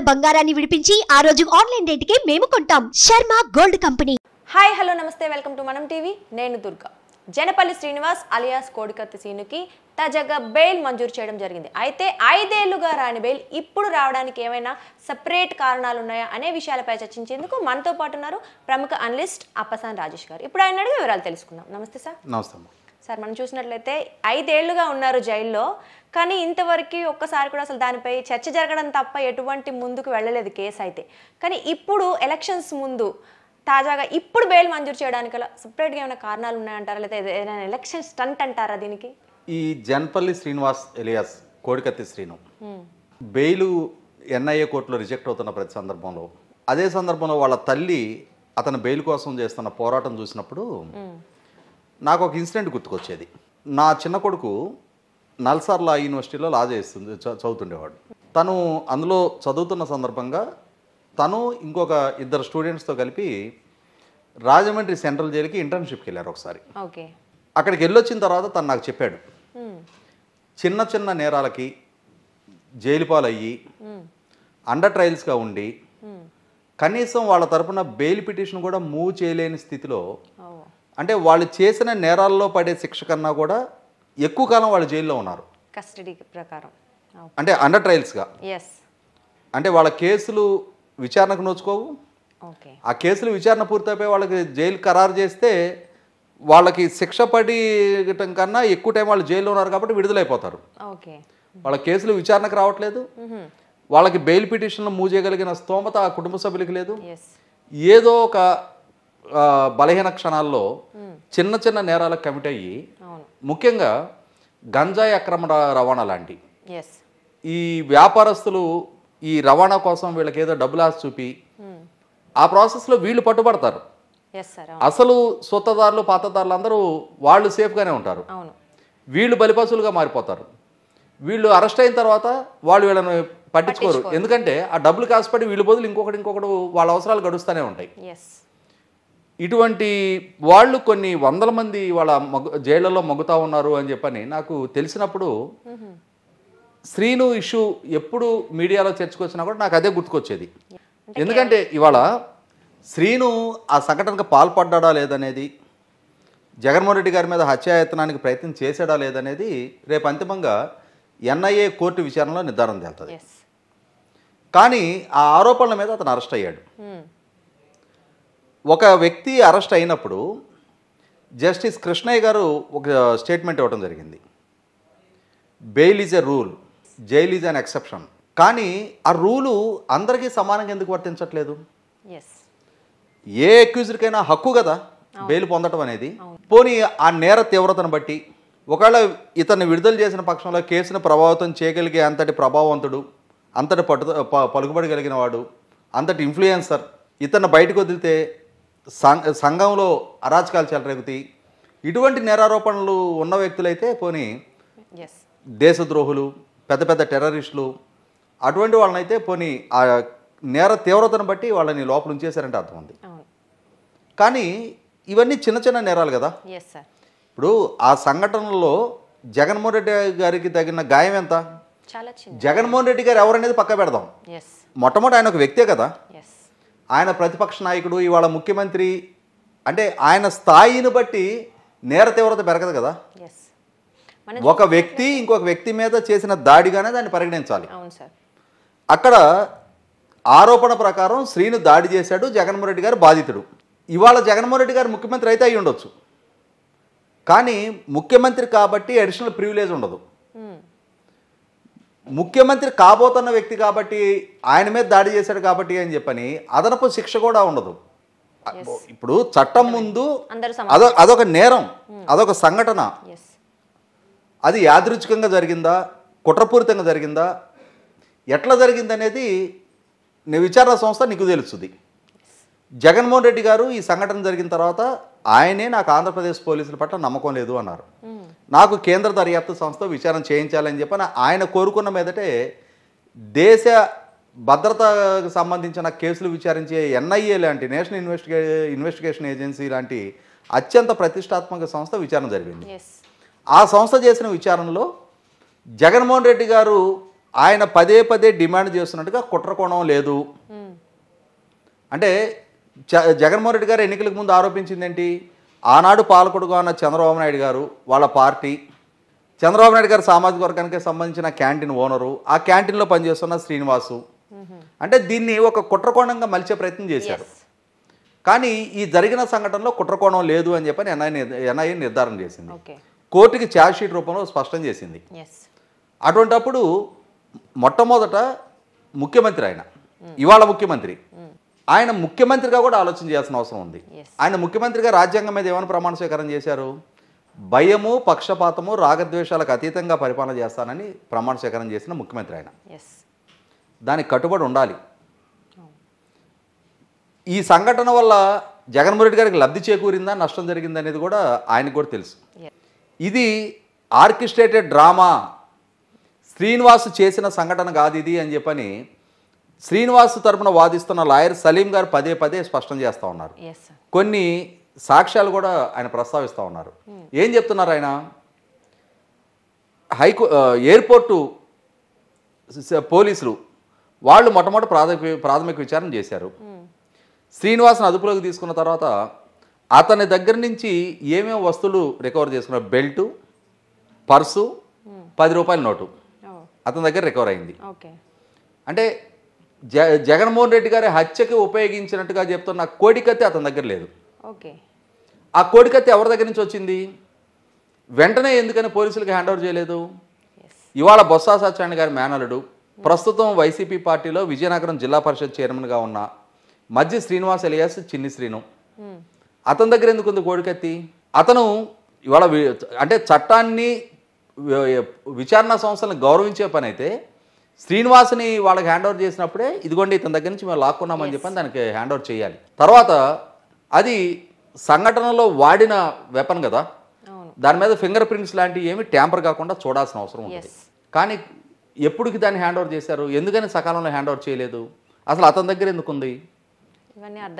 ఉన్న బంగారాన్ని విడిపించి ఆ రోజు ఆన్లైన్ రేటుకే మేము కొంటాం Sharma gold company hi hello నమస్తే వెల్కమ్ టు మనం టీవీ నేను దుర్గా జనపల్లి శ్రీనివాస్ అలియాస్ కోడికత్తి సీనుకి తాజాగా బెయిల్ మంజూరు చేయడం జరిగింది అయితే ఐదేళ్లుగా రాని బెయిల్ ఇప్పుడు రావడానికి ఏమైనా సపరేట్ కారణాలు ఉన్నాయా అనే విషయాలపై చర్చించేందుకు మనతో పాటు ఉన్నారు ప్రముఖ అనలిస్ట్ అప్పసాన్ రాజేష్ గారు ఇప్పుడు ఆయన వివరాలు తెలుసుకుందాం నమస్తే సార్ నమస్తే సార్ మనం చూసినట్లయితే ఐదేళ్లుగా ఉన్నారు జైల్లో కానీ ఇంతవరకు ఒక్కసారి కూడా అసలు దానిపై చర్చ జరగడం తప్ప ఎటువంటి ముందుకు వెళ్ళలేదు కేసు అయితే కానీ ఇప్పుడు ఎలక్షన్స్ ముందు తాజాగా ఇప్పుడు బెయిల్ మంజూరు చేయడానికి సపరేట్గా ఏమైనా కారణాలు ఉన్నాయంటారా లేదా ఏదైనా ఎలక్షన్ స్టంట్ అంటారా దీనికి ఈ జన్పల్లి Srinivas alias Kodikatti Srinu bail NIA కోర్టులో రిజెక్ట్ అవుతున్న ప్రతి సందర్భంలో అదే సందర్భంలో వాళ్ళ తల్లి అతను బెయిల్ కోసం చేస్తున్న పోరాటం చూసినప్పుడు నాకు ఒక ఇన్సిడెంట్ గుర్తుకొచ్చేది నా చిన్న కొడుకు నల్సార్ లా యూనివర్సిటీలో లా చేస్తుంది చదువుతుండేవాడు తను అందులో చదువుతున్న సందర్భంగా తను ఇంకొక ఇద్దరు స్టూడెంట్స్తో కలిపి రాజమండ్రి సెంట్రల్ జైలుకి ఇంటర్న్షిప్కి వెళ్ళారు ఒకసారి అక్కడికి వెళ్ళొచ్చిన తర్వాత తను నాకు చెప్పాడు చిన్న చిన్న నేరాలకి జైలు పాలయ్యి అండర్ ట్రయల్స్గా ఉండి కనీసం వాళ్ళ తరపున బెయిల్ పిటిషన్ కూడా మూవ్ చేయలేని స్థితిలో అంటే వాళ్ళు చేసిన నేరాల్లో పడే శిక్ష కన్నా కూడా ఎక్కువ కాలం వాళ్ళు జైల్లో ఉన్నారు కస్టడీ ప్రకారం అంటే అండర్ ట్రయల్స్గా అంటే వాళ్ళ కేసులు విచారణకు నోచుకోవు ఆ కేసులు విచారణ పూర్తయిపోయి వాళ్ళకి జైలు ఖరారు చేస్తే వాళ్ళకి శిక్ష పడటం కన్నా ఎక్కువ టైం వాళ్ళు జైల్లో ఉన్నారు కాబట్టి విడుదలైపోతారు వాళ్ళ కేసులు విచారణకు రావట్లేదు వాళ్ళకి బెయిల్ పిటిషన్లు మూవ్ చేయగలిగిన స్తోమత ఆ కుటుంబ సభ్యులకి లేదు ఏదో ఒక బలహీన క్షణాల్లో చిన్న చిన్న నేరాలకు కమిట్ అయ్యి ముఖ్యంగా గంజాయి అక్రమ రవాణా లాంటి ఈ వ్యాపారస్తులు ఈ రవాణా కోసం వీళ్ళకి ఏదో డబ్బులు ఆశ చూపి ఆ ప్రాసెస్లో వీళ్ళు పట్టుబడతారు అసలు సొత్తదారులు పాతదారులు అందరూ వాళ్ళు సేఫ్గానే ఉంటారు వీళ్ళు బలిపసులుగా మారిపోతారు వీళ్ళు అరెస్ట్ అయిన తర్వాత వాళ్ళు వీళ్ళని పట్టించుకోరు ఎందుకంటే ఆ డబ్బులు కాసుపడి వీళ్ళు బదులు ఇంకొకటి ఇంకొకటి వాళ్ళ అవసరాలు గడుస్తూనే ఉంటాయి ఇటువంటి వాళ్ళు కొన్ని వందల మంది వాళ్ళ మగ జైళ్ళలో మగుతా ఉన్నారు అని చెప్పని నాకు తెలిసినప్పుడు శ్రీను ఇష్యూ ఎప్పుడు మీడియాలో చర్చకొచ్చినా కూడా నాకు అదే గుర్తుకొచ్చేది ఎందుకంటే ఇవాళ శ్రీను ఆ సంఘటనకు పాల్పడ్డా లేదనేది జగన్మోహన్ రెడ్డి గారి మీద హత్యాయత్నానికి ప్రయత్నం చేశాడా లేదనేది రేపు అంతిమంగా ఎన్ఐఏ కోర్టు విచారణలో నిర్ధారణ తేలుతుంది కానీ ఆ ఆరోపణల మీద అతను అరెస్ట్ అయ్యాడు hmm. ఒక వ్యక్తి అరెస్ట్ అయినప్పుడు జస్టిస్ కృష్ణయ్య గారు ఒక స్టేట్మెంట్ ఇవ్వడం జరిగింది bail is a rule jail is an exception కానీ ఆ రూలు అందరికీ సమానంగా ఎందుకు వర్తించట్లేదు ఏ అక్యూజ్డ్కైనా హక్కు కదా బెయిల్ పొందడం అనేది పోనీ ఆ నేర తీవ్రతను బట్టి ఒకవేళ ఇతన్ని విడుదల చేసిన పక్షంలో కేసును ప్రభావితం చేయగలిగే అంతటి ప్రభావవంతుడు అంతటి పట్టు పలుకుబడి కలిగిన వాడు అంతటి ఇన్ఫ్లుయెన్సర్ ఇతను బయటకు వదిలితే సంఘంలో అరాచకాలు చెలరేగుతాయి ఇటువంటి నేరారోపణలు ఉన్న వ్యక్తులైతే పోనీ దేశద్రోహులు పెద్ద పెద్ద టెర్రరిస్టులు అటువంటి వాళ్ళనైతే పోనీ ఆ నేర తీవ్రతను బట్టి వాళ్ళని లోపల ఉంచేశారంటే అర్థం ఉంది కానీ ఇవన్నీ చిన్న చిన్న నేరాలు కదా ఇప్పుడు ఆ సంఘటనలో జగన్మోహన్ రెడ్డి గారికి తగిన గాయం ఎంత జగన్మోహన్ రెడ్డి గారు ఎవరనేది పక్క పెడదాం మొట్టమొదటి ఆయన ఒక వ్యక్తే కదా ఆయన ప్రతిపక్ష నాయకుడు ఇవాళ ముఖ్యమంత్రి అంటే ఆయన స్థాయిని బట్టి నేర తీవ్రత పెరగదు కదా ఒక వ్యక్తి ఇంకొక వ్యక్తి మీద చేసిన దాడిగానే దాన్ని పరిగణించాలి అక్కడ ఆరోపణ ప్రకారం శ్రీను దాడి చేశాడు జగన్మోహన్ రెడ్డి గారు బాధితుడు ఇవాళ జగన్మోహన్ రెడ్డి గారు ముఖ్యమంత్రి అయితే అయి ఉండొచ్చు కానీ ముఖ్యమంత్రి కాబట్టి అడిషనల్ ప్రివిలేజ్ ఉండదు ముఖ్యమంత్రి కాబోతున్న వ్యక్తి కాబట్టి ఆయన మీద దాడి చేశాడు కాబట్టి అని చెప్పని అదనపు శిక్ష కూడా ఉండదు ఇప్పుడు చట్టం ముందు అదో అదొక నేరం hmm. అదొక సంఘటన అది యాదృచ్ఛికంగా జరిగిందా కుట్రపూరితంగా జరిగిందా ఎట్లా జరిగిందనేది విచారణ సంస్థ నీకు తెలుస్తుంది జగన్మోహన్ రెడ్డి గారు ఈ సంఘటన జరిగిన తర్వాత ఆయనే నాకు ఆంధ్రప్రదేశ్ పోలీసుల పట్ల నమ్మకం లేదు అన్నారు నాకు కేంద్ర దర్యాప్తు సంస్థ విచారణ చేయించాలని చెప్పని ఆయన కోరుకున్న మీదటే దేశ భద్రతకు సంబంధించిన కేసులు విచారించే ఎన్ఐఏ లాంటి నేషనల్ ఇన్వెస్టిగే ఇన్వెస్టిగేషన్ ఏజెన్సీ లాంటి అత్యంత ప్రతిష్టాత్మక సంస్థ విచారణ జరిగింది ఆ సంస్థ చేసిన విచారణలో జగన్మోహన్ రెడ్డి గారు ఆయన పదే పదే డిమాండ్ చేస్తున్నట్టుగా కుట్రకోణం లేదు hmm. అంటే జగన్మోహన్ రెడ్డి గారు ఎన్నికలకు ముందు ఆరోపించింది ఏంటి ఆనాడు పాలకుడుగా ఉన్న చంద్రబాబు నాయుడు గారు వాళ్ళ పార్టీ చంద్రబాబు నాయుడు గారు సామాజిక వర్గానికి సంబంధించిన క్యాంటీన్ ఓనరు ఆ క్యాంటీన్లో పనిచేస్తున్న శ్రీనివాసు అంటే దీన్ని ఒక కుట్రకోణంగా మలిచే ప్రయత్నం చేశారు కానీ ఈ జరిగిన సంఘటనలో కుట్రకోణం లేదు అని చెప్పని ఎన్ఐ ఎన్ఐఏ నిర్ధారణ చేసింది కోర్టుకి ఛార్జ్షీట్ రూపంలో స్పష్టం చేసింది అటువంటప్పుడు మొట్టమొదట ముఖ్యమంత్రి ఆయన ఇవాళ ముఖ్యమంత్రి hmm. ఆయన ముఖ్యమంత్రిగా కూడా ఆలోచన చేయాల్సిన అవసరం ఉంది ఆయన ముఖ్యమంత్రిగా రాజ్యాంగం మీద ఏమైనా ప్రమాణ స్వీకారం చేశారు భయము పక్షపాతము రాగద్వేషాలకు అతీతంగా పరిపాలన చేస్తానని ప్రమాణ స్వీకారం చేసిన ముఖ్యమంత్రి ఆయన దానికి కట్టుబడి ఉండాలి oh. ఈ సంఘటన వల్ల జగన్మోహన్ రెడ్డి గారికి లబ్ధి చేకూరిందా నష్టం జరిగిందనేది కూడా ఆయనకు కూడా తెలుసు ఇది ఆర్కిస్ట్రేటెడ్ డ్రామా శ్రీనివాస్ చేసిన సంఘటన కాదు ఇది అని చెప్పని శ్రీనివాస్ తరపున వాదిస్తున్న లాయర్ సలీం గారు పదే పదే స్పష్టం చేస్తూ ఉన్నారు కొన్ని సాక్ష్యాలు కూడా ఆయన ప్రస్తావిస్తూ ఉన్నారు hmm. ఏం చెప్తున్నారు ఆయన హైకో ఎయిర్పోర్టు పోలీసులు వాళ్ళు మొట్టమొదటి ప్రాథమిక ప్రాథమిక విచారణ చేశారు hmm. శ్రీనివాస్ని అదుపులోకి తీసుకున్న తర్వాత అతని దగ్గర నుంచి ఏమేమి వస్తువులు రికవర్ చేసుకున్నారు బెల్టు పర్సు hmm. పది రూపాయల నోటు oh. అతని దగ్గర రికవర్ అయింది అంటే జ జగన్మోహన్ రెడ్డి గారి హత్యకి ఉపయోగించినట్టుగా చెప్తున్న కోడికత్తి అతని దగ్గర లేదు ఓకే ఆ కోడికత్తి ఎవరి దగ్గర నుంచి వచ్చింది వెంటనే ఎందుకని పోలీసులకు హ్యాండ్ ఓవర్ చేయలేదు ఇవాళ బొత్స సత్యనారాయణ గారి మేనలుడు ప్రస్తుతం వైసీపీ పార్టీలో విజయనగరం జిల్లా పరిషత్ చైర్మన్గా ఉన్న మధ్య శ్రీనివాస్ ఎలియాస్ చిన్ని శ్రీను hmm. అతని దగ్గర ఎందుకు ఉంది కోడికత్తి అతను ఇవాళ అంటే చట్టాన్ని విచారణ సంస్థలను గౌరవించే పని అయితే శ్రీనివాస్ని వాళ్ళకి హ్యాండ్ ఓవర్ చేసినప్పుడే ఇదిగోండి ఇతని దగ్గర నుంచి మేము లాక్కున్నామని చెప్పని దానికి హ్యాండ్ ఓవర్ చేయాలి తర్వాత అది సంఘటనలో వాడిన వెపన్ కదా దాని మీద ఫింగర్ ప్రింట్స్ లాంటివి ఏమి ట్యాంపర్ కాకుండా చూడాల్సిన అవసరం ఉంది కానీ ఎప్పుడుకి దాన్ని హ్యాండ్ ఓవర్ చేశారు ఎందుకని సకాలంలో హ్యాండ్ ఓవర్ చేయలేదు అసలు అతని దగ్గర ఎందుకుంది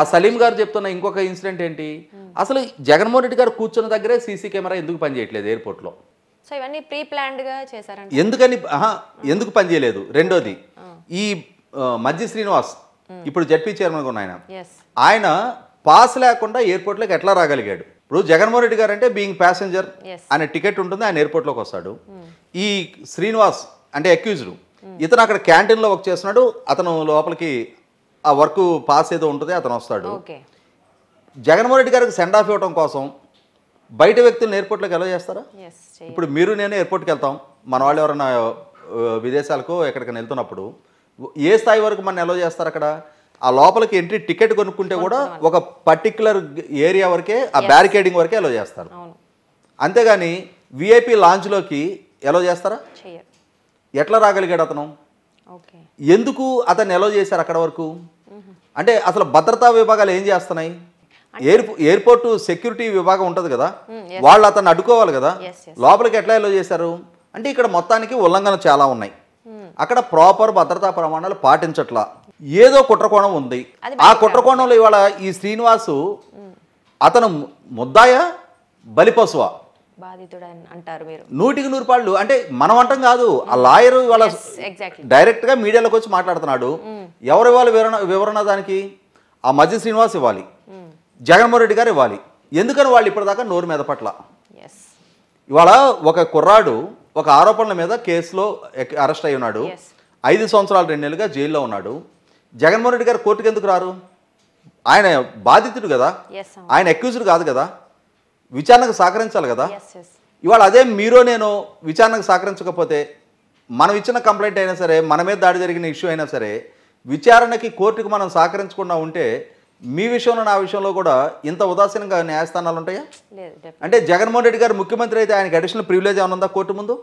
ఆ సలీం గారు చెప్తున్న ఇంకొక ఇన్సిడెంట్ ఏంటి hmm. అసలు జగన్మోహన్ రెడ్డి గారు కూర్చున్న దగ్గరే సీసీ కెమెరా ఎందుకు పనిచేయట్లేదు ఎయిర్పోర్ట్లో సో ఇవన్నీ ప్రీ ప్లాన్డ్గా చేశారంట ఎందుకని ఎందుకు పనిచేయలేదు రెండోది ఈ మధ్య శ్రీనివాస్ ఇప్పుడు జడ్పీ చైర్మన్ ఉన్నాయన ఆయన ఆయన పాస్ లేకుండా ఎయిర్పోర్ట్లోకి ఎట్లా రాగలిగాడు ఇప్పుడు జగన్మోహన్ రెడ్డి గారు అంటే బీయింగ్ ప్యాసింజర్ ఆయన టికెట్ ఉంటుంది ఆయన ఎయిర్పోర్ట్లోకి వస్తాడు ఈ శ్రీనివాస్ అంటే అక్యూజ్డ్ ఇతను అక్కడ క్యాంటీన్లో వర్క్ చేస్తున్నాడు అతను లోపలికి ఆ వర్క్ పాస్ ఏదో ఉంటుంది అతను వస్తాడు జగన్మోహన్ రెడ్డి గారికి సెండ్ ఆఫ్ ఇవ్వడం కోసం బయట వ్యక్తులను ఎయిర్పోర్ట్లోకి ఎలా చేస్తారా ఇప్పుడు మీరు నేను ఎయిర్పోర్ట్కి వెళ్తాం మన వాళ్ళు ఎవరైనా విదేశాలకు ఎక్కడికైనా వెళ్తున్నప్పుడు ఏ స్థాయి వరకు మనం ఎలా చేస్తారు అక్కడ ఆ లోపలికి ఎంట్రీ టికెట్ కొనుక్కుంటే కూడా ఒక పర్టిక్యులర్ ఏరియా వరకే ఆ బ్యారికేడింగ్ వరకే ఎలా చేస్తారు అంతేగాని విఐపి లాంచ్లోకి ఎలా చేస్తారా ఎట్లా రాగలిగాడు అతను ఎందుకు అతను ఎలా చేశారు అక్కడ వరకు అంటే అసలు భద్రతా విభాగాలు ఏం చేస్తున్నాయి ఎయిర్పోర్ట్ సెక్యూరిటీ విభాగం ఉంటుంది కదా వాళ్ళు అతను అడ్డుకోవాలి కదా లోపలికి ఎట్లా ఎలా చేశారు అంటే ఇక్కడ మొత్తానికి ఉల్లంఘన చాలా ఉన్నాయి అక్కడ ప్రాపర్ భద్రతా ప్రమాణాలు పాటించట్లా ఏదో కుట్రకోణం ఉంది ఆ కుట్రకోణంలో ఇవాళ ఈ శ్రీనివాసు అతను ముద్దాయ బలిపశువా నూటికి నూరు పాళ్ళు అంటే మనం అంటాం కాదు ఆ లాయర్ ఇవాళ డైరెక్ట్ గా మీడియాలోకి వచ్చి మాట్లాడుతున్నాడు ఎవరు ఇవ్వాలి వివరణ వివరణ దానికి ఆ మధ్య శ్రీనివాస్ ఇవ్వాలి జగన్మోహన్ రెడ్డి గారు ఇవ్వాలి ఎందుకని వాళ్ళు ఇప్పటిదాకా నోరు మీద పట్ల ఇవాళ ఒక కుర్రాడు ఒక ఆరోపణల మీద కేసులో అరెస్ట్ అయి ఉన్నాడు ఐదు సంవత్సరాలు రెండు నెలలుగా జైల్లో ఉన్నాడు జగన్మోహన్ రెడ్డి గారు కోర్టుకు ఎందుకు రారు ఆయన బాధితుడు కదా ఆయన అక్యూజ్డ్ కాదు కదా విచారణకు సహకరించాలి కదా ఇవాళ అదే మీరు నేను విచారణకు సహకరించకపోతే మనం ఇచ్చిన కంప్లైంట్ అయినా సరే మన మీద దాడి జరిగిన ఇష్యూ అయినా సరే విచారణకి కోర్టుకు మనం సహకరించకుండా ఉంటే మీ విషయంలో నా విషయంలో కూడా ఇంత ఉదాసీనంగా న్యాయస్థానాలు ఉంటాయా అంటే జగన్మోహన్ రెడ్డి గారు ముఖ్యమంత్రి అయితే ఆయనకి అడిషనల్ ప్రివిలేజ్ ఏమైనా ఉందా కోర్టు ముందు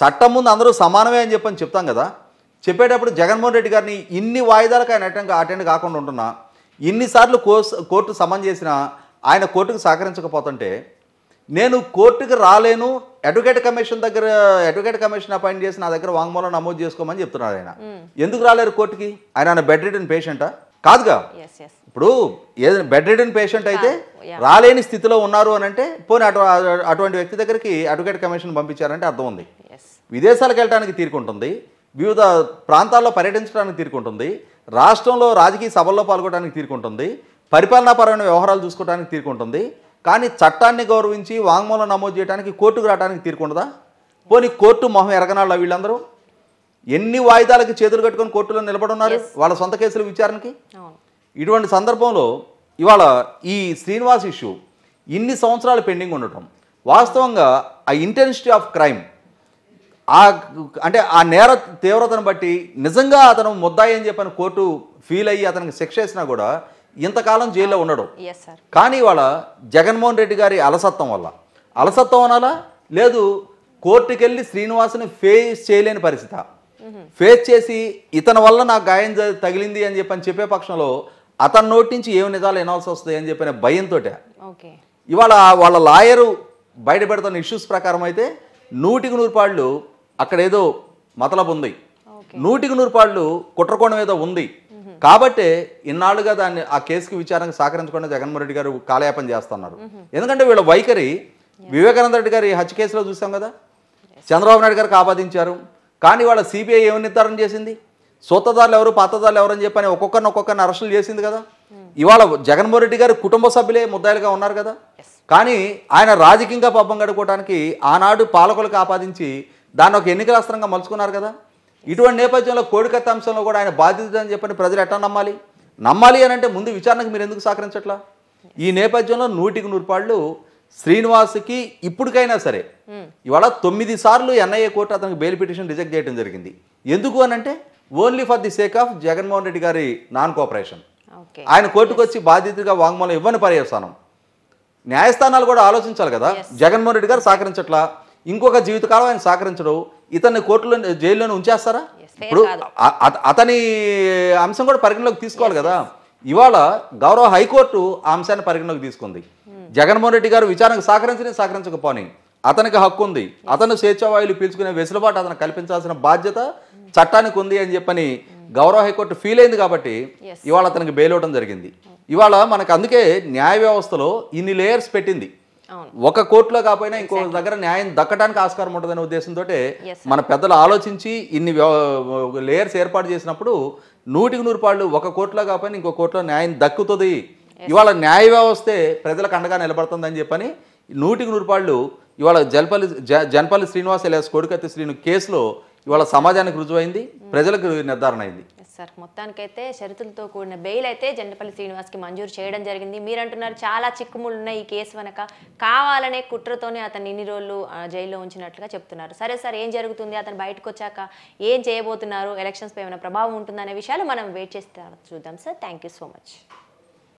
చట్టం ముందు అందరూ సమానమే అని చెప్పని చెప్తాం కదా చెప్పేటప్పుడు జగన్మోహన్ రెడ్డి గారిని ఇన్ని వాయిదాలకు ఆయన అటెండ్ అటెండ్ కాకుండా ఉంటున్నా ఇన్నిసార్లు కోర్టు సమన్ చేసినా ఆయన కోర్టుకు సహకరించకపోతుంటే నేను కోర్టుకు రాలేను అడ్వకేట్ కమిషన్ దగ్గర అడ్వకేట్ కమిషన్ అపాయింట్ చేసి నా దగ్గర వాంగ్మూలం నమోదు చేసుకోమని చెప్తున్నారు ఆయన hmm. ఎందుకు రాలేరు కోర్టుకి ఆయన బెడ్ రిటర్న్ పేషెంటా కాదుగా ఇప్పుడు ఏదైనా బెడ్ రిడన్ పేషెంట్ అయితే రాలేని స్థితిలో ఉన్నారు అని అంటే పోనీ అటు అటువంటి వ్యక్తి దగ్గరికి అడ్వకేట్ కమిషన్ పంపించారంటే అర్థం ఉంది విదేశాలకు వెళ్ళడానికి తీరుకుంటుంది వివిధ ప్రాంతాల్లో పర్యటించడానికి తీరుకుంటుంది రాష్ట్రంలో రాజకీయ సభల్లో పాల్గొనడానికి తీరుకుంటుంది పరిపాలనాపరమైన వ్యవహారాలు చూసుకోవడానికి తీరుకుంటుంది కానీ చట్టాన్ని గౌరవించి వాంగ్మూలం నమోదు చేయడానికి కోర్టుకు రావడానికి తీరుకుంటుందా పోనీ కోర్టు మొహం ఎరగనాళ్ళ వీళ్ళందరూ ఎన్ని వాయిదాలకు చేతులు కట్టుకొని కోర్టులో నిలబడున్నారు వాళ్ళ సొంత కేసుల విచారణకి ఇటువంటి సందర్భంలో ఇవాళ ఈ శ్రీనివాస్ ఇష్యూ ఇన్ని సంవత్సరాలు పెండింగ్ ఉండటం వాస్తవంగా ఆ ఇంటెన్సిటీ ఆఫ్ క్రైమ్ ఆ అంటే ఆ నేర తీవ్రతను బట్టి నిజంగా అతను ముద్దాయి అని చెప్పని కోర్టు ఫీల్ అయ్యి అతనికి శిక్ష వేసినా కూడా ఇంతకాలం జైల్లో ఉండడం కానీ ఇవాళ జగన్మోహన్ రెడ్డి గారి అలసత్వం వల్ల అలసత్వం అనాలా లేదు కోర్టుకెళ్ళి శ్రీనివాసుని ఫేస్ చేయలేని పరిస్థితి ఫేస్ చేసి ఇతని వల్ల నాకు గాయం తగిలింది అని చెప్పని చెప్పే పక్షంలో అతని నోటి నుంచి ఏమి నిజాలు వినాల్సి వస్తుంది అని చెప్పిన భయంతో ఇవాళ వాళ్ళ లాయరు బయటపెడుతున్న ఇష్యూస్ ప్రకారం అయితే నూటికి నూరు పాళ్ళు అక్కడ ఏదో మతలబు ఉంది నూటికి నూరు పాళ్ళు కుట్రకోణం ఏదో ఉంది కాబట్టే ఇన్నాళ్ళుగా దాన్ని ఆ కేసుకి విచారణకు సహకరించకుండా జగన్మోహన్ రెడ్డి గారు కాలయాపం చేస్తున్నారు ఎందుకంటే వీళ్ళ వైఖరి వివేకానంద రెడ్డి గారి హత్య కేసులో చూసాం కదా చంద్రబాబు నాయుడు గారికి ఆపాదించారు కానీ వాళ్ళ సిబిఐ ఏమి నిర్ధారణ చేసింది సొత్తదారులు ఎవరు పాతదారులు ఎవరని చెప్పని ఒక్కొక్కరిని ఒక్కొక్కరిని అరెస్టులు చేసింది కదా ఇవాళ జగన్మోహన్ రెడ్డి గారి కుటుంబ సభ్యులే ముద్దాయిలుగా ఉన్నారు కదా కానీ ఆయన రాజకీయంగా పాపం గడుకోవడానికి ఆనాడు పాలకులకు ఆపాదించి దాన్ని ఒక ఎన్నికల అస్త్రంగా మలుచుకున్నారు కదా ఇటువంటి నేపథ్యంలో కోడికత్త అంశంలో కూడా ఆయన బాధ్యత అని చెప్పని ప్రజలు ఎట్లా నమ్మాలి నమ్మాలి అని అంటే ముందు విచారణకు మీరు ఎందుకు సహకరించట్లా ఈ నేపథ్యంలో నూటికి నూరుపాళ్ళు శ్రీనివాస్కి ఇప్పటికైనా సరే ఇవాళ తొమ్మిది సార్లు ఎన్ఐఏ కోర్టు అతనికి బెయిల్ పిటిషన్ రిజెక్ట్ చేయడం జరిగింది ఎందుకు అనంటే only for the sake of Jaganmohan Reddy గారి నాన్ కోఆపరేషన్ ఆయన కోర్టుకు వచ్చి బాధ్యతగా వాంగ్మూలం ఇవ్వని పర్యవసానం న్యాయస్థానాలు కూడా ఆలోచించాలి కదా జగన్మోహన్ రెడ్డి గారు సహకరించట్లా ఇంకొక జీవితకాలం ఆయన సహకరించడు ఇతన్ని కోర్టులో జైల్లోనే ఉంచేస్తారా ఇప్పుడు అతని అంశం కూడా పరిగణలోకి తీసుకోవాలి కదా ఇవాళ గౌరవ హైకోర్టు ఆ అంశాన్ని పరిగణలోకి తీసుకుంది జగన్మోహన్ రెడ్డి గారు విచారణకు సహకరించిన సహకరించకపోని అతనికి హక్కు ఉంది అతను స్వేచ్ఛావాయులు పీల్చుకునే వెసులుబాటు అతను కల్పించాల్సిన బాధ్యత చట్టానికి ఉంది అని చెప్పని గౌరవ హైకోర్టు ఫీల్ అయింది కాబట్టి ఇవాళ అతనికి బెయిల్ అవ్వడం జరిగింది ఇవాళ మనకు అందుకే న్యాయ వ్యవస్థలో ఇన్ని లేయర్స్ పెట్టింది ఒక కోర్టులో కాకపోయినా ఇంకో దగ్గర న్యాయం దక్కడానికి ఆస్కారం ఉంటుందనే ఉద్దేశంతో మన పెద్దలు ఆలోచించి ఇన్ని లేయర్స్ ఏర్పాటు చేసినప్పుడు నూటికి నూరు పాళ్ళు ఒక కోర్టులో కాకపోయినా ఇంకో కోర్టులో న్యాయం దక్కుతుంది ఇవాళ న్యాయ వ్యవస్థే ప్రజలకు అండగా నిలబడుతుందని చెప్పని నూటికి నూరుపాళ్ళు ఇవాళ జల్పల్లి జనపల్లి శ్రీనివాస్ లేదా కోడికత్తి శ్రీను కేసులో ఇవాళ సమాజానికి రుజువైంది hmm. ప్రజలకు నిర్ధారణ అయింది సార్ మొత్తానికైతే షరతులతో కూడిన బెయిల్ అయితే జండపల్లి శ్రీనివాస్కి మంజూరు చేయడం జరిగింది మీరు అంటున్నారు చాలా చిక్కుముళ్ళు ఉన్నాయి ఈ కేసు వెనక కావాలనే కుట్రతోనే అతను ఇన్ని రోజులు జైల్లో ఉంచినట్లుగా చెప్తున్నారు సరే సార్ ఏం జరుగుతుంది అతను బయటకు వచ్చాక ఏం చేయబోతున్నారు ఎలక్షన్స్పై ఏమైనా ప్రభావం ఉంటుందనే విషయాలు మనం వెయిట్ చేస్తే చూద్దాం సార్ థ్యాంక్ సో మచ్